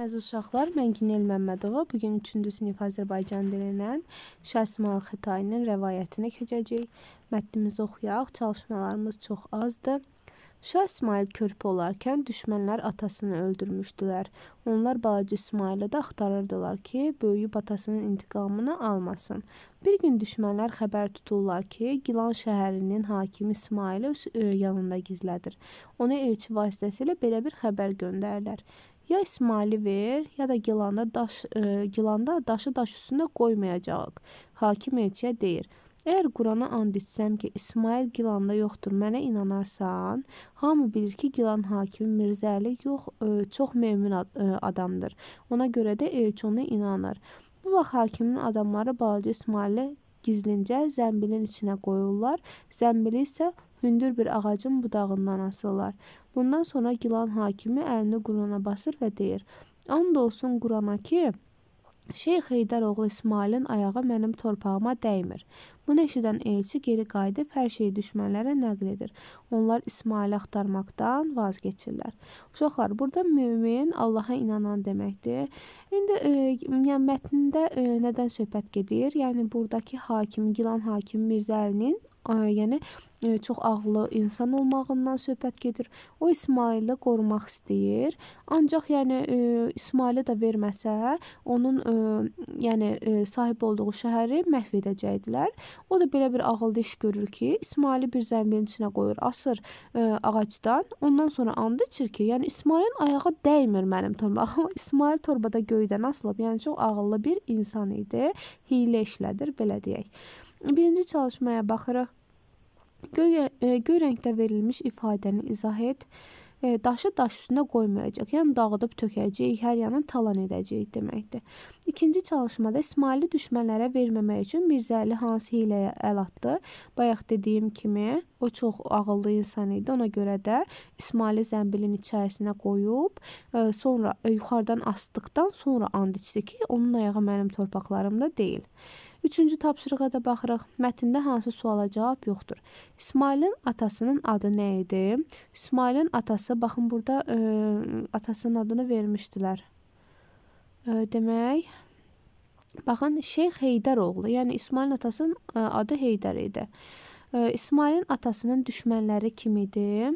Əziz uşaqlar, mən Ginel Məmmədova bu gün 3-cü sinif Azərbaycan dilindən Şəsmal Xətayinin rəvayətini keçəcək. Mətnimizi oxuyaq, çalışmalarımız çox azdır. Şah İsmail körpə olarkən düşmənlər atasını öldürmüşdülər. Onlar balaca İsmailə də axtarırdılar ki, böyüyüb atasının intiqamını almasın. Bir gün düşmənlər xəbər tuturlar ki, Gilan şəhərinin hakimi İsmaili öz e, yanında gizlədir. Ona elçi vasitəsilə belə bir xəbər göndərlər. Ya İsmaili ver, ya da gilanda, daş, e, gilanda daşı daş üstündə qoymayacağıq. Hakim elçiyə deyir. Əgər Qurana and içsəm ki, İsmail Gilanda yoxdur, mənə inanarsan, hamı bilir ki, Gilan hakimi Mirzə Əli yox, ə, e, çox mömin ad ə, e, adamdır. Ona görə də elçi ona inanır. Bu vaxt hakimin adamları balaca İsmailə gizlincə zəmbilin içinə qoyurlar. Zəmbili isə hündür bir ağacın budağından asırlar. Bundan sonra Gilan hakimi əlini Qurana basır və deyir: "And olsun Qurana ki, Şeyx Heydər oğlu İsmailin ayağı mənim torpağıma dəymir." Bunu eşidən elçi geri qayıdıb hər şeyi düşmənlərə nəql edir. Onlar İsmaili axtarmaqdan vaz keçirlər. Uşaqlar, burada mömin Allaha inanan deməkdir. İndi e, yəni mətnində e, nədən söhbət gedir? Yəni burdakı hakim Gilan hakim Mirzəlinin yəni e, çox ağıllı insan olmağından söhbət gedir. O İsmailı qorumaq istəyir. Ancaq yəni e, İsmailə də verməsə, onun e, yəni sahib olduğu şəhəri məhv edəcəydilər. O da belə bir ağıllı iş görür ki, İsmaili bir zəmbilin içinə qoyur, asır ağacdan. Ondan sonra and içir ki, yəni İsmailin ayağı dəymir mənim torpağıma. İsmail torbada göydən asılıb. Yəni çox ağıllı bir insan idi. Hiylə işlədir, belə deyək. Birinci çalışmaya baxırıq. Göy, e, göy rəngdə verilmiş ifadəni izah et. E, daşı daş üstündə qoymayacaq, yəni dağıdıb tökəcəyik, hər yanı talan edəcəyik deməkdir. İkinci çalışmada İsmaili düşmənlərə verməmək üçün Mirzəli hansı hiləyə əl atdı? Bayaq dediyim kimi, o çox ağıllı insan idi, ona görə də İsmaili zəmbilin içərisinə qoyub, e, sonra e, yuxarıdan asdıqdan sonra and içdi ki, onun ayağı mənim torpaqlarımda deyil. Üçüncü tapşırığa da baxırıq. Mətndə hansı suala cavab yoxdur? İsmailin atasının adı nə idi? İsmailin atası, baxın burada ə, e, atasının adını vermişdilər. Ə, e, demək, baxın, Şeyx Heydər oğlu, yəni İsmailin atasının e, adı Heydər idi. Ə, İsmailin atasının düşmənləri kim idi?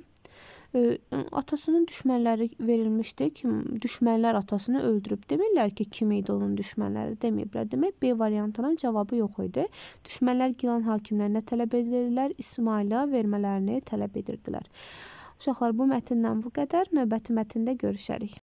atasının düşmənləri verilmişdi ki, düşmənlər atasını öldürüb. Demirlər ki, kim idi onun düşmənləri deməyiblər. Demək B variantının cavabı yox idi. Düşmənlər Gilan hakimlərinə tələb edirlər, İsmailə vermələrini tələb edirdilər. Uşaqlar, bu mətndən bu qədər. Növbəti mətndə görüşərik.